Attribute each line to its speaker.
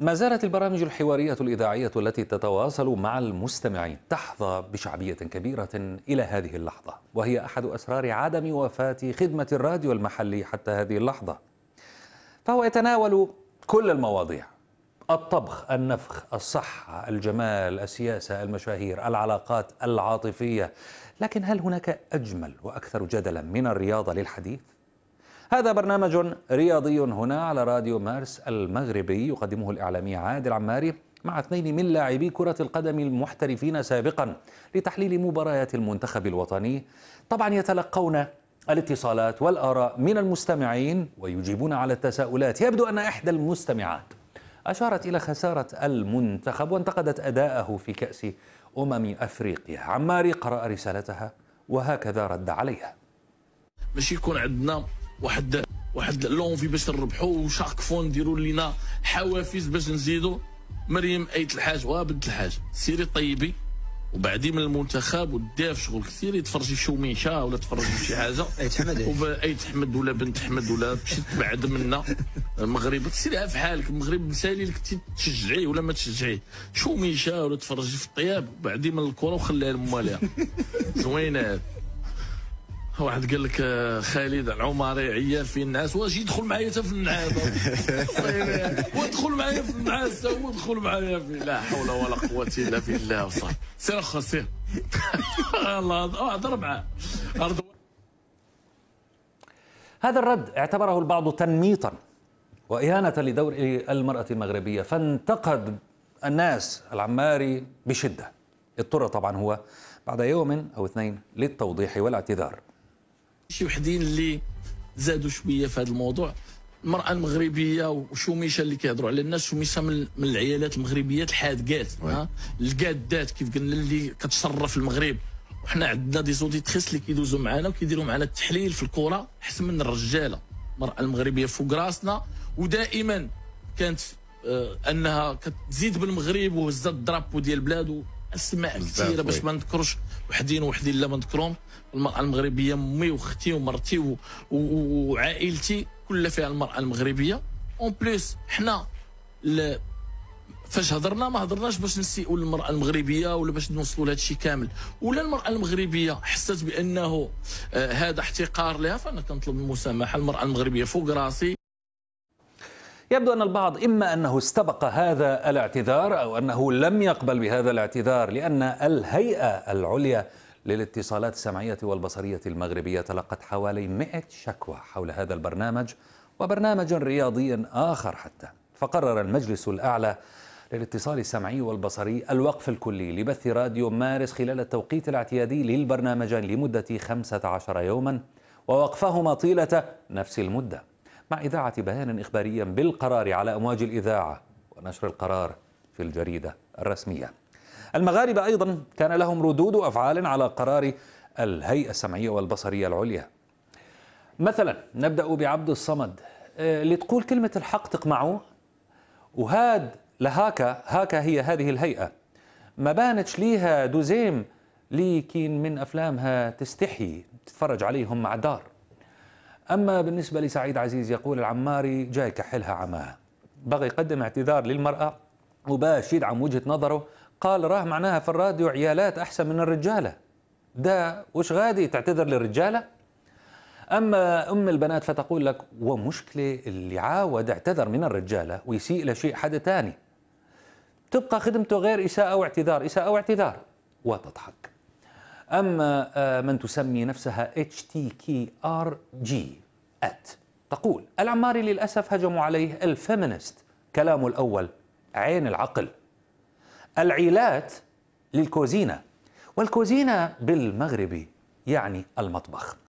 Speaker 1: ما زالت البرامج الحوارية الإذاعية التي تتواصل مع المستمعين تحظى بشعبية كبيرة إلى هذه اللحظة وهي أحد أسرار عدم وفاة خدمة الراديو المحلي حتى هذه اللحظة فهو يتناول كل المواضيع الطبخ، النفخ، الصحة، الجمال، السياسة، المشاهير، العلاقات العاطفية لكن هل هناك أجمل وأكثر جدلا من الرياضة للحديث؟ هذا برنامج رياضي هنا على راديو مارس المغربي يقدمه الإعلامي عادل عماري مع اثنين من لاعبي كرة القدم المحترفين سابقا لتحليل مباريات المنتخب الوطني طبعا يتلقون الاتصالات والآراء من المستمعين ويجيبون على التساؤلات يبدو أن إحدى المستمعات أشارت إلى خسارة المنتخب وانتقدت أداءه في كأس أمم أفريقيا عماري قرأ رسالتها وهكذا رد عليها مش يكون عندنا
Speaker 2: واحد واحد لونفي باش نربحوا وشاك فون نديروا لينا حوافز باش نزيدوا مريم ايت الحاج وبنت الحاج سيري طيبي وبعدي من المنتخب ودير في شغل كثير يتفرجي في شوميشا ولا تفرجي في شي حاجه ايت حمد ايت حمد ولا بنت حمد ولا تمشي تبعد منا المغرب سيري في حالك المغرب مسالي لك تشجعيه ولا ما تشجعيه شوميشا ولا تفرجي في الطياب وبعدي من الكره وخليها المواليه زوينه واحد قال لك آه، خالد العمري عيال في النعاس واش يدخل معايا في النعاس وادخل معايا في النعاس وادخل معايا في لا حول ولا قوه الا بالله وصافي سير اخو سير
Speaker 1: الله اهضر معاه هذا الرد اعتبره البعض تنميطا وإهانة لدور المرأة المغربية فانتقد الناس العماري بشدة اضطر طبعا هو بعد يوم أو اثنين للتوضيح والاعتذار شي وحدين اللي
Speaker 2: زادوا شويه في هذا الموضوع المراه المغربيه وشوميشه اللي كيهضروا على الناس شوميشه من العيالات المغربيات الحادقات القادات كيف قلنا اللي كتشرف المغرب وحنا عندنا دي زوديتريس اللي كيدوزوا معنا وكيديروا معنا التحليل في الكره احسن من الرجاله المراه المغربيه فوق راسنا ودائما كانت آه انها كتزيد بالمغرب وهزت الدرابو ديال بلادو اسماء كثيره باش ما نذكرش وحدين وحدين لا ما نذكرهم المراه المغربيه امي واختي ومرتي وعائلتي كلها فيها المراه المغربيه اون بليس حنا فاش هضرنا ما هضرناش باش نسيئوا للمراه المغربيه ولا باش نوصلوا لهذا الشيء كامل ولا المراه المغربيه حست بانه آه هذا احتقار لها فانا كنطلب
Speaker 1: المسامحه المراه المغربيه فوق راسي يبدو أن البعض إما أنه استبق هذا الاعتذار أو أنه لم يقبل بهذا الاعتذار لأن الهيئة العليا للاتصالات السمعية والبصرية المغربية تلقت حوالي 100 شكوى حول هذا البرنامج وبرنامج رياضي آخر حتى فقرر المجلس الأعلى للاتصال السمعي والبصري الوقف الكلي لبث راديو مارس خلال التوقيت الاعتيادي للبرنامجين لمدة 15 يوما ووقفهما طيلة نفس المدة مع إذاعة بيان إخباريا بالقرار على أمواج الإذاعة ونشر القرار في الجريدة الرسمية المغاربة أيضا كان لهم ردود أفعال على قرار الهيئة السمعية والبصرية العليا مثلا نبدأ بعبد الصمد آه، لتقول كلمة الحق تقمعه وهاد لهاكا هاكا هي هذه الهيئة ما بانتش ليها دوزيم ليكين من أفلامها تستحي تتفرج عليهم مع دار أما بالنسبة لسعيد عزيز يقول العماري جاي كحلها عماها بغى يقدم اعتذار للمرأة وباش يدعم وجهة نظره قال راه معناها في الراديو عيالات أحسن من الرجالة ده وش غادي تعتذر للرجالة أما أم البنات فتقول لك ومشكلة اللي عاود اعتذر من الرجالة ويسيء لشيء حدا تاني تبقى خدمته غير إساءة واعتذار إساءة واعتذار وتضحك أما آه، من تسمي نفسها HTKRG أت تقول العماري للأسف هجموا عليه الفيمينست كلامه الأول عين العقل العيلات للكوزينة والكوزينة بالمغربي يعني المطبخ